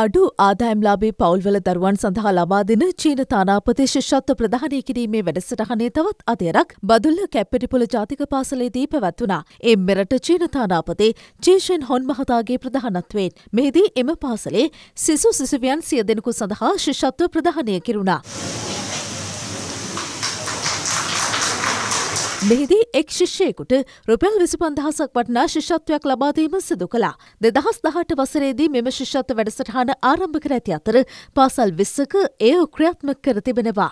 අඩු ආදායම්ලාබේ පවල්වල දරුවන් සඳහා ලබා දෙන චීන තානාපති ශිෂ්‍යත්ව ප්‍රධානය කිරීමේ වැඩසටහනේ තවත් අදයරක් බදුල්ල කැප්පෙටිපොල ජාතික පාසලේදී පැවැත්වුණා. එම් මෙරට චීන තානාපතේ චේෂෙන් හොන් මහතාගේ ප්‍රධානත්වයෙන්. මෙහිදී එම පාසලේ සිසු සිසුවියන් සිය දෙනෙකු සඳහා ශිෂ්‍යත්ව ප්‍රධානය කිරුණා. මෙහිදී එක් ශිෂ්‍යයෙකුට රුපියල් විසි පන්දහසක් වටනා ශිෂත්වයක් ලබාදීම සිදු කළා. දෙදහස් දහට වසරේදී මෙම ශිෂත්ව වැඩසටහන ආරම්භ කර ඇති අතර පාසල් විස්සක එය ක්‍රියාත්මක කර තිබෙනවා.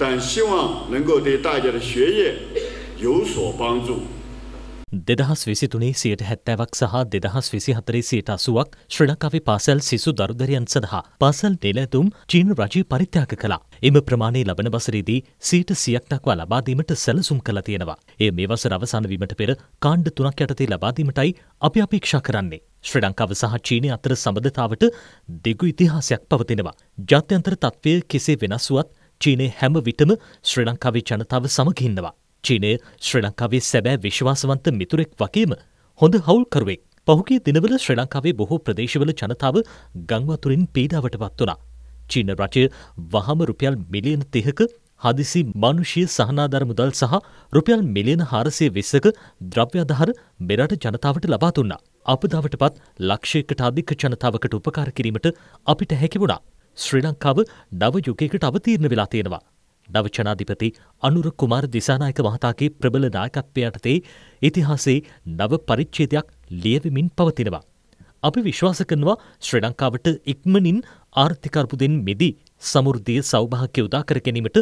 但希望能够对大家的学业有所帮助。දෙදහස් විසිතුනේ සියට හැත්තෑවක් සහ දෙදහස් විසි හතරේ සියට අසුවක් ශ්‍රණකවි පාසැල් සිසු දරුදරයන් සඳහා පාසල් නිලඇතුම් චීන රජී පරිත්‍යාග කලා. එම ප්‍රමාණය ලබන වසරේදී සීට සියක් දක්වා ලබාදීමට සැලසුම් කළ තියෙනවා. එය මේ වසර අවසානවීමට පෙර කාණ්ඩ තුනක් යටතේ ලබාදීමටයි අපි අපේක්ෂා කරන්නේ. ශ්‍රී ලංකාව සහ චීනය අතර සබඳතාවට දෙගු ඉතිහාසයක් පවතිනවා. ජාත්‍යන්තර තත්ත්වය කෙසේ වෙනස්ුවත් චීනය හැම විටම ශ්‍රී ලංකාවේ ජනතාව සමගින්නවා. චීනය ශ්‍රී ලංකාවේ සැබෑ විශ්වාසවන්ත මිතුරෙක් වගේම හොඳ හවුල්කරුවෙක් පහුගේ දිනවල ශ්‍රී ලංකාවේ බොහෝ ප්‍රදේශවල ජනතාව ගංවතුරින් පීඩාවට පත් වනා. චීන රජය වහම රුපියල් මිලියන තිහක හදිසි මනුෂ්‍ය සහනාධර මුදල් සහ රුපියල් මිලියන හාරසය විස්සක ද්‍රව්‍යධහර මෙරට ජනතාවට ලබා තුන්නා. අපදාවට පත් ලක්ෂයකට අධික ජනතාවකට උපකාර කිරීමට අපිට හැකි වුණා. ශ්‍රී ලංකාව නව යුකයකට අවතීරණ වෙලා තියෙනවා. නවචනාධිපති අනුර කුමාර දිසානායක මහතාගේ ප්‍රබල නායකත්වය යටතේ ඉතිහාසේ නව පරිච්ඡේදයක් ලියවමින් පවතිනවා. අපි විශ්වාස කරනවා ශ්‍රී ලංකාවට ඉක්මනින් ආර්ථිකර්බුදෙන් මෙදී සමෘද්ධිය සෞභාග්‍ය උදා කර ගැනීමට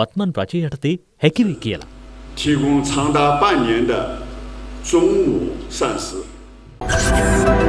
වත්මන් රජය යටතේ හැකිවේ කියලා. 提供长达半年的中午膳食。